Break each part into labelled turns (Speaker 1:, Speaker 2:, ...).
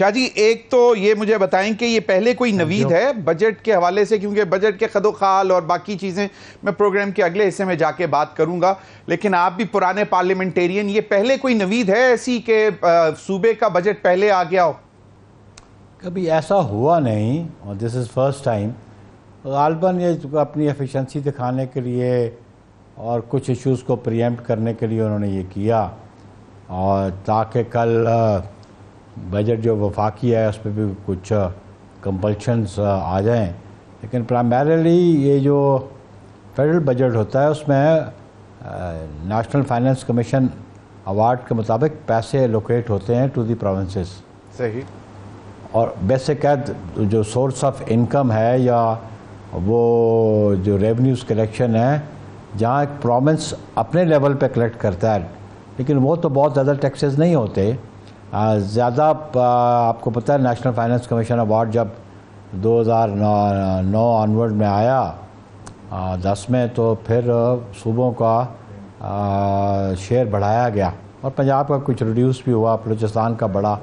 Speaker 1: शाह जी एक तो ये मुझे बताएं कि ये पहले कोई हाँ नवीद है बजट के हवाले से क्योंकि बजट के खदोखाल और बाकी चीज़ें मैं प्रोग्राम के अगले हिस्से में जाके बात करूंगा लेकिन आप भी पुराने पार्लियामेंटेरियन ये पहले कोई नवीद है ऐसी कि सूबे का बजट पहले आ गया हो
Speaker 2: कभी ऐसा हुआ नहीं और दिस इज़ फर्स्ट टाइम गालबन ये अपनी एफिशेंसी दिखाने के लिए और कुछ इशूज़ को प्रियम्प्ट करने के लिए उन्होंने ये किया और ताकि कल बजट जो वफाकी है उस पर भी कुछ कंपल्शंस आ जाएं लेकिन प्राइमरली ये जो फेडरल बजट होता है उसमें नेशनल फाइनेंस कमीशन अवार्ड के मुताबिक पैसे लोकेट होते हैं टू दी प्रोविंसेस सही और बेसिक जो सोर्स ऑफ इनकम है या वो जो रेवेन्यूज़ कलेक्शन है जहाँ एक प्रोविंस अपने लेवल पे कलेक्ट करता है लेकिन वो तो बहुत ज़्यादा टैक्सेस नहीं होते ज़्यादा आपको पता है नेशनल फाइनेंस कमीशन अवार्ड जब 2009 ऑनवर्ड में आया आ, दस में तो फिर सूबों का शेयर बढ़ाया गया और पंजाब का कुछ रिड्यूस भी हुआ बलूचिस्तान का बड़ा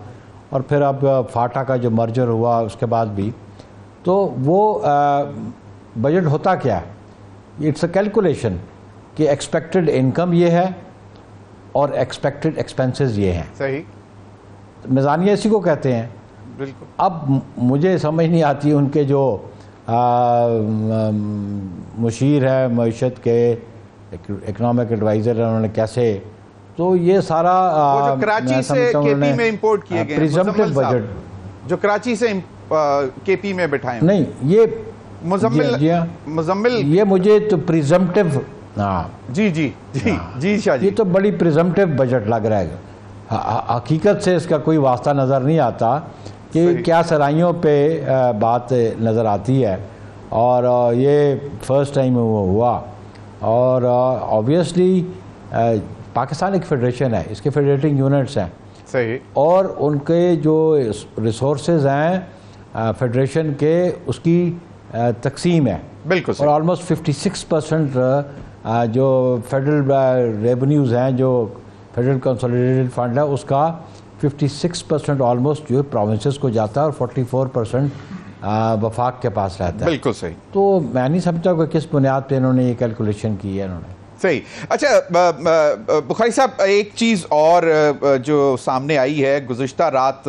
Speaker 2: और फिर अब फाटा का जो मर्जर हुआ उसके बाद भी तो वो बजट होता क्या है इट्स अ कैलकुलेशन कि एक्सपेक्टेड इनकम ये है और एक्सपेक्टेड एक्सपेंसेस ये हैं सही मिजानिया इसी को कहते हैं बिल्कुल अब मुझे समझ नहीं आती उनके जो आ, मुशीर है मीशत के इकनॉमिक एडवाइज़र हैं उन्होंने कैसे तो ये सारा कराची से केपी में इंपोर्ट किए गए बजट
Speaker 1: जो कराची से केपी में बिठाए नहीं
Speaker 2: ये मुजम्मिल हाँ। मुजम्मिल ये मुझे तो प्रिजम्पटिव हाँ जी जी जी हाँ। जी शाह ये तो बड़ी प्रिजम्पटिव बजट लग रहा है हकीकत से इसका कोई वास्ता नज़र नहीं आता कि क्या सराइयों पे बात नज़र आती है और ये फर्स्ट टाइम हुआ और ऑब्वियसली पाकिस्तान एक फेडरेशन है इसके फेडरेटिंग यूनिट्स हैं सही और उनके जो रिसोर्स हैं फेडरेशन के उसकी तकसीम है बिल्कुल और ऑलमोस्ट 56 परसेंट जो फेडरल रेवन्यूज़ हैं जो फेडरल कंसोलिडेटेड फंड है उसका 56 परसेंट ऑलमोस्ट जो प्रोविंसेस को जाता है और 44 परसेंट वफाक के पास रहता है बिल्कुल सही तो मैं नहीं समझता कि किस बुनियाद पे इन्होंने ये कैलकुलेशन की है इन्होंने
Speaker 1: सही अच्छा बुखारी साहब एक चीज़ और जो सामने आई है गुजशत रात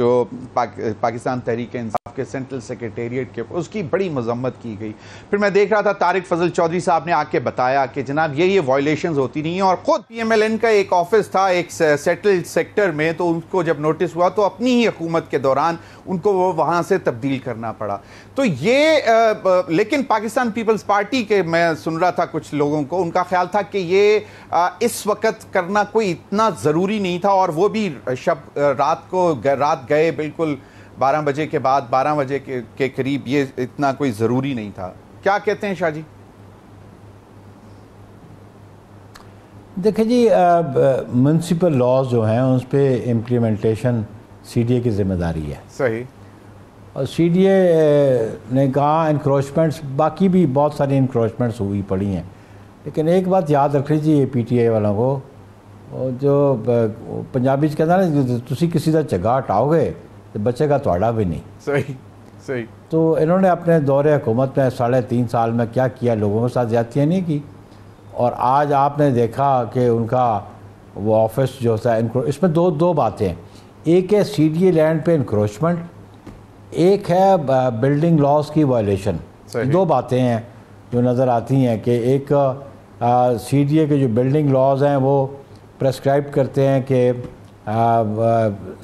Speaker 1: जो पाक, पाकिस्तान तहरीक इंसान स्टाफ के सेंट्रल सेक्रेटेरिएट के उसकी बड़ी मजम्मत की गई फिर मैं देख रहा था तारिक फजल चौधरी साहब ने आके बताया कि जनाब ये ये वायलेशन होती नहीं है और ख़ुद पी का एक ऑफिस था एक सेटल सेक्टर में तो उनको जब नोटिस हुआ तो अपनी ही हकूमत के दौरान उनको वो वहाँ से तब्दील करना पड़ा तो ये आ, आ, लेकिन पाकिस्तान पीपल्स पार्टी के मैं सुन रहा था कुछ लोगों को उनका ख्याल था कि ये आ, इस वक्त करना कोई इतना ज़रूरी नहीं था और वो भी शब रात को रात गए बिल्कुल बारह बजे के बाद बारह बजे के, के करीब ये इतना कोई ज़रूरी नहीं था क्या कहते हैं शाह जी
Speaker 2: देखिए जी अब म्यूनसिपल लॉज जो हैं उस पर इम्प्लीमेंटेशन सी की जिम्मेदारी है सही और सी ने कहा इंक्रोचमेंट्स बाकी भी बहुत सारी इंक्रोचमेंट्स हुई पड़ी हैं लेकिन एक बात याद रख लीजिए पी टी आई वालों को जो पंजाबी कहते हैं ना तुम किसी का झगा हटाओगे तो बचेगा थोड़ा भी नहीं
Speaker 1: सही सही
Speaker 2: तो इन्होंने अपने दौरे हुकूमत में साढ़े तीन साल में क्या किया लोगों के साथ ज्यादतियाँ नहीं की और आज आपने देखा कि उनका वो ऑफिस जो होता है इनको इसमें दो दो बातें हैं एक है सी डी लैंड पे इंक्रोचमेंट एक है बिल्डिंग लॉस की वायलेशन दो बातें हैं जो नज़र आती हैं कि एक सी डी ए के जो बिल्डिंग लॉज हैं वो प्रेस्क्राइब करते हैं कि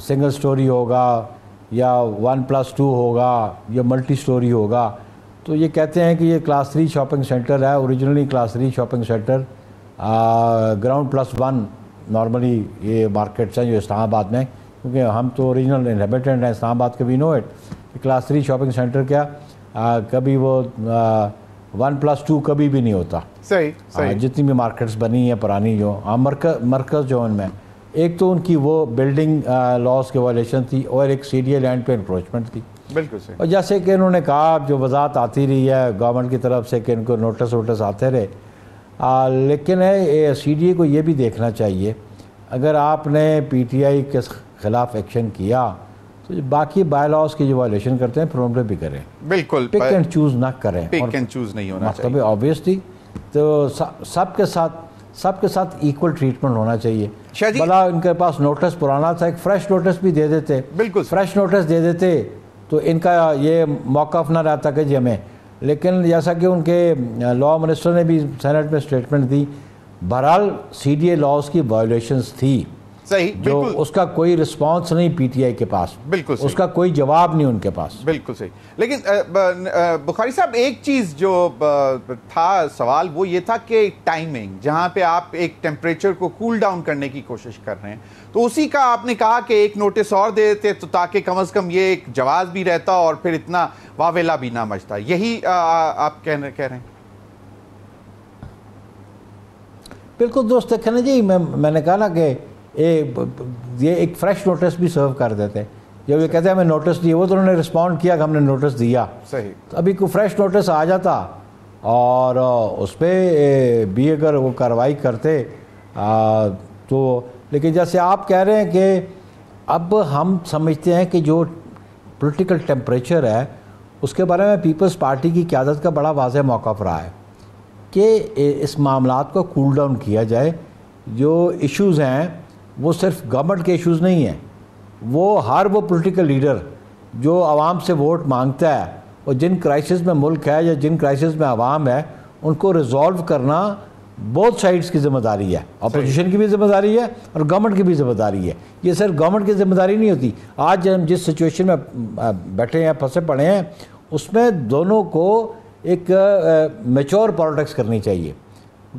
Speaker 2: सिंगल स्टोरी होगा या वन प्लस टू होगा या मल्टी स्टोरी होगा तो ये कहते हैं कि ये क्लास थ्री शॉपिंग सेंटर है originally class three shopping centre ground plus one normally ये मार्केट्स हैं जो इस्लामाबाद में क्योंकि हम तो ओरिजिनल इन्हेबिटेंट हैं इस्लामाबाद के भी नो तो it class three shopping centre क्या आ, कभी वो वन प्लस टू कभी भी नहीं होता सही सही आ, जितनी भी मार्केट्स बनी हैं पुरानी जो हाँ मरकज मरकज जो उनमें एक तो उनकी वो बिल्डिंग लॉस uh, के वॉलेशन थी और एक सीरिया लैंड पे इंक्रोचमेंट थी बिल्कुल सही और जैसे कि इन्होंने कहा जो वजात आती रही है गवर्नमेंट की तरफ से कि इनको नोटिस वोटिस आते रहे आ, लेकिन सी को ये भी देखना चाहिए अगर आपने पी टी आई के ख़िलाफ़ एक्शन किया तो बाकी बायलॉज की जो वायलेशन करते हैं प्रॉब्लम भी करें
Speaker 1: बिल्कुल पिक एंड
Speaker 2: चूज़ ना करें पिक
Speaker 1: एंड चूज़ नहीं होना मतलब
Speaker 2: ऑब्वियसली तो सबके साथ सबके साथ इक्वल ट्रीटमेंट होना चाहिए भला इनके पास नोटिस पुराना था एक फ्रेश नोटिस भी दे देते बिल्कुल फ्रेश नोटिस दे देते तो इनका ये मौका ना रहता कि जी हमें लेकिन जैसा कि उनके लॉ मिनिस्टर ने भी सेनेट में स्टेटमेंट दी बहरहाल सी डी ए लॉज की वायोलेशंस थी सही जो उसका कोई रिस्पांस नहीं पीटीआई के पास बिल्कुल सही। उसका कोई जवाब नहीं उनके पास बिल्कुल सही
Speaker 1: लेकिन बुखारी साहब एक चीज़ जो था सवाल वो ये था कि टाइमिंग जहां पे आप एक टेम्परेचर को कूल डाउन करने की कोशिश कर रहे हैं तो उसी का आपने कहा कि एक नोटिस और दे देते तो ताकि कम अज़ कम ये एक जवाब भी रहता और फिर इतना वावेला भी ना मचता यही आप कह रहे हैं
Speaker 2: बिल्कुल दोस्त कहना जी मैं मैंने कहा ना कि ये ये एक फ्रेश नोटिस भी सर्व कर देते हैं जब ये कहते हैं हमें नोटिस दिए वो तो उन्होंने रिस्पॉन्ड किया कि हमने नोटिस दिया सही तो अभी कोई फ्रेश नोटिस आ जाता और उस पर भी अगर वो कार्रवाई करते आ, तो लेकिन जैसे आप कह रहे हैं कि अब हम समझते हैं कि जो पॉलिटिकल टेम्परेचर है उसके बारे में पीपल्स पार्टी की क्यादत का बड़ा वाजह मौका पर है कि इस मामला को कूल डाउन किया जाए जो इश्यूज़ हैं वो सिर्फ गवर्नमेंट के इश्यूज़ नहीं हैं वो हर वो पॉलिटिकल लीडर जो आवाम से वोट मांगता है और जिन क्राइसिस में मुल्क है या जिन क्राइसिस में आवाम है उनको रिजॉल्व करना बहुत साइड्स की जिम्मेदारी है अपोजिशन की भी जिम्मेदारी है और गवर्नमेंट की भी जिम्मेदारी है ये सिर्फ गवर्नमेंट की जिम्मेदारी नहीं होती आज हम जिस सिचुएशन में बैठे हैं फंसे पड़े हैं उसमें दोनों को एक मेच्योर पॉलिटिक्स करनी चाहिए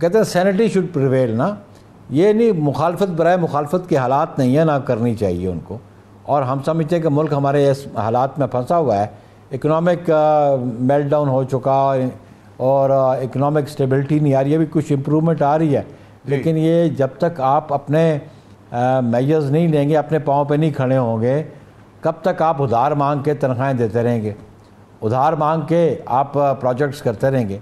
Speaker 2: कहते हैं सैनिटी शुड प्रिवेल ना ये नहीं मुखालफत बरए मुखालफत के हालात नहीं है ना करनी चाहिए उनको और हम समझते हैं कि मुल्क हमारे इस हालात में फंसा हुआ है इकनॉमिक मेल्ट डाउन हो चुका और इकनॉमिक uh, स्टेबिलिटी नहीं आ रही है अभी कुछ इम्प्रूवमेंट आ रही है लेकिन ये जब तक आप अपने मैजर्स uh, नहीं लेंगे अपने पाँव पे नहीं खड़े होंगे कब तक आप उधार मांग के तनख्वाहें देते रहेंगे उधार मांग के आप प्रोजेक्ट्स uh, करते रहेंगे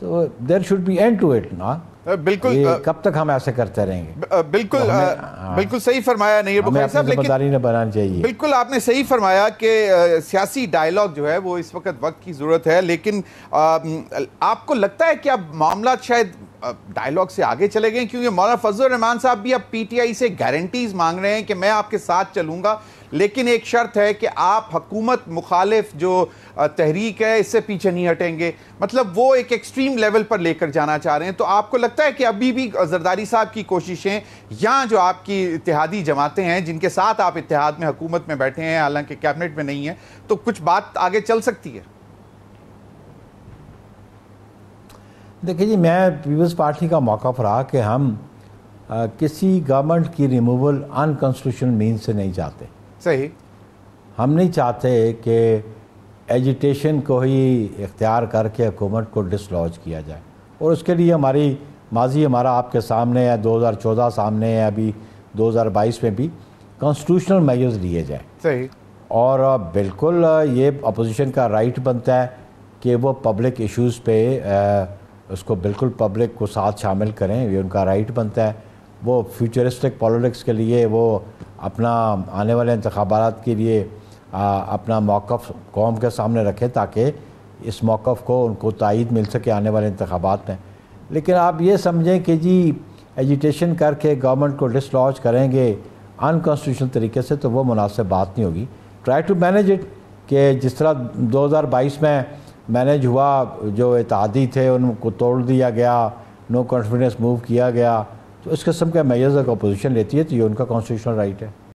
Speaker 2: तो there should be end to it ना बिल्कुल कब तक हम ऐसे करते
Speaker 1: रहेंगे बिल्कुल तो बिल्कुल सही फरमाया नहीं साहब लेकिन बनानी चाहिए बिल्कुल आपने सही फरमाया कि सियासी डायलॉग जो है वो इस वक्त वक्त की ज़रूरत है लेकिन आ, आपको लगता है कि अब मामला शायद डायलॉग से आगे चले गए क्योंकि मौलाना फजल रहमान साहब भी अब पीटीआई से गारंटीज मांग रहे हैं कि मैं आपके साथ चलूंगा लेकिन एक शर्त है कि आप हकूमत मुखालिफ जो तहरीक है इससे पीछे नहीं हटेंगे मतलब वो एक एक्सट्रीम लेवल पर लेकर जाना चाह रहे हैं तो आपको लगता है कि अभी भी जरदारी साहब की कोशिशें या जो आपकी इतिहादी जमातें हैं जिनके साथ आप इतिहाद में हकूमत में बैठे हैं हालांकि कैबिनेट में नहीं है तो कुछ बात आगे चल सकती है
Speaker 2: देखिए जी मैं पीपल्स पार्टी का मौका रहा कि हम आ, किसी गवर्नमेंट की रिमूवल अनकॉन्स्टिट्यूशनल मीन से नहीं हैं। सही हम नहीं चाहते कि एजिटेशन को ही इख्तियार करके हुकूमत को डिसलॉज किया जाए और उसके लिए हमारी माजी हमारा आपके सामने है 2014 सामने है अभी 2022 में भी कॉन्स्टिट्यूशनल मेजर्स लिए जाए सही और बिल्कुल ये अपोजिशन का राइट बनता है कि वो पब्लिक इश्यूज़ पे उसको बिल्कुल पब्लिक को साथ शामिल करें ये उनका राइट बनता है वो फ्यूचरिस्टिक पॉलिटिक्स के लिए वो अपना आने वाले इंतबार के लिए आ, अपना मौक़ कौम के सामने रखें ताकि इस मौक़ को उनको तइद मिल सके आने वाले इंतबात में लेकिन आप ये समझें कि जी एजुटेशन करके गवर्नमेंट को डिसलॉज करेंगे अनकॉन्स्टिट्यूशन तरीके से तो वो मुनासिब बात नहीं होगी ट्राई टू मैनेज इट कि जिस तरह 2022 में मैनेज हुआ जो इतिहादी थे उनको तोड़ दिया गया नो कॉन्फिडेंस मूव किया गया तो इस किस्म का मैयज़ अगर अपोजिशन लेती है तो ये उनका कॉन्स्टिट्यूशनल राइट है